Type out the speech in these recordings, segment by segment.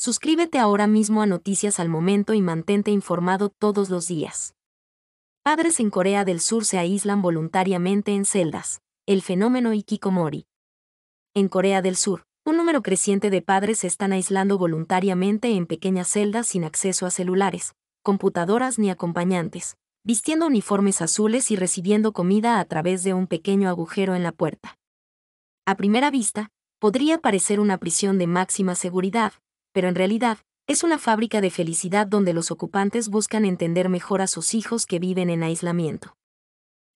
Suscríbete ahora mismo a Noticias al Momento y mantente informado todos los días. Padres en Corea del Sur se aíslan voluntariamente en celdas. El fenómeno Ikikomori. En Corea del Sur, un número creciente de padres se están aislando voluntariamente en pequeñas celdas sin acceso a celulares, computadoras ni acompañantes, vistiendo uniformes azules y recibiendo comida a través de un pequeño agujero en la puerta. A primera vista, podría parecer una prisión de máxima seguridad, pero en realidad, es una fábrica de felicidad donde los ocupantes buscan entender mejor a sus hijos que viven en aislamiento.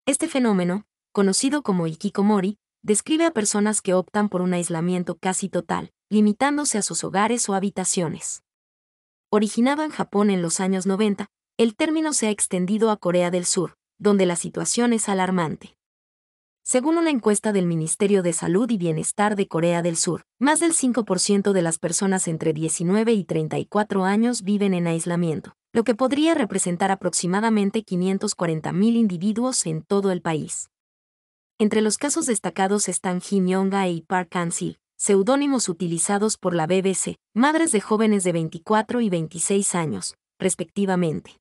Este fenómeno, conocido como Ikikomori, describe a personas que optan por un aislamiento casi total, limitándose a sus hogares o habitaciones. Originado en Japón en los años 90, el término se ha extendido a Corea del Sur, donde la situación es alarmante. Según una encuesta del Ministerio de Salud y Bienestar de Corea del Sur, más del 5% de las personas entre 19 y 34 años viven en aislamiento, lo que podría representar aproximadamente 540.000 individuos en todo el país. Entre los casos destacados están Kim Yonga y Park han seudónimos utilizados por la BBC, madres de jóvenes de 24 y 26 años, respectivamente.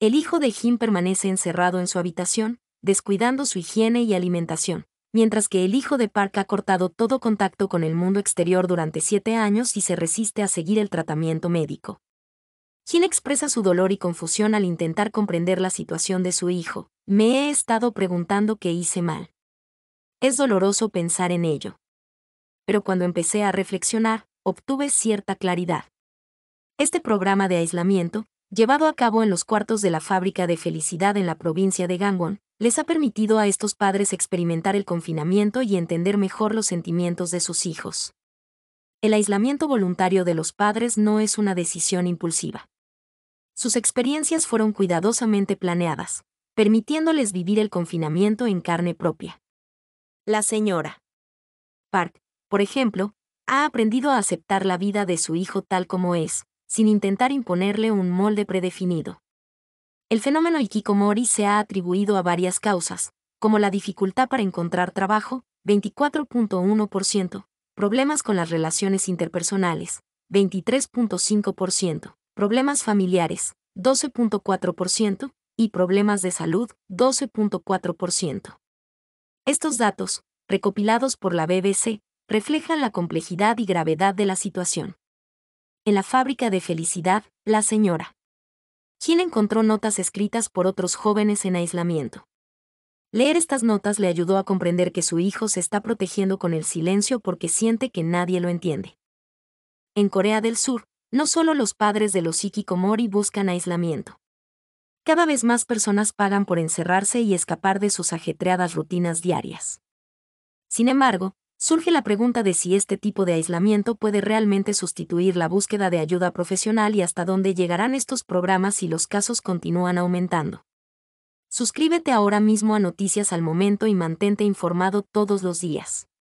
El hijo de Kim permanece encerrado en su habitación, descuidando su higiene y alimentación, mientras que el hijo de Park ha cortado todo contacto con el mundo exterior durante siete años y se resiste a seguir el tratamiento médico. Jin expresa su dolor y confusión al intentar comprender la situación de su hijo. Me he estado preguntando qué hice mal. Es doloroso pensar en ello. Pero cuando empecé a reflexionar, obtuve cierta claridad. Este programa de aislamiento, llevado a cabo en los cuartos de la fábrica de felicidad en la provincia de Gangwon, les ha permitido a estos padres experimentar el confinamiento y entender mejor los sentimientos de sus hijos. El aislamiento voluntario de los padres no es una decisión impulsiva. Sus experiencias fueron cuidadosamente planeadas, permitiéndoles vivir el confinamiento en carne propia. La señora Park, por ejemplo, ha aprendido a aceptar la vida de su hijo tal como es, sin intentar imponerle un molde predefinido. El fenómeno Ikikomori se ha atribuido a varias causas, como la dificultad para encontrar trabajo, 24.1%, problemas con las relaciones interpersonales, 23.5%, problemas familiares, 12.4%, y problemas de salud, 12.4%. Estos datos, recopilados por la BBC, reflejan la complejidad y gravedad de la situación. En la fábrica de felicidad, la señora Quién encontró notas escritas por otros jóvenes en aislamiento. Leer estas notas le ayudó a comprender que su hijo se está protegiendo con el silencio porque siente que nadie lo entiende. En Corea del Sur, no solo los padres de los hikikomori buscan aislamiento. Cada vez más personas pagan por encerrarse y escapar de sus ajetreadas rutinas diarias. Sin embargo, surge la pregunta de si este tipo de aislamiento puede realmente sustituir la búsqueda de ayuda profesional y hasta dónde llegarán estos programas si los casos continúan aumentando. Suscríbete ahora mismo a Noticias al Momento y mantente informado todos los días.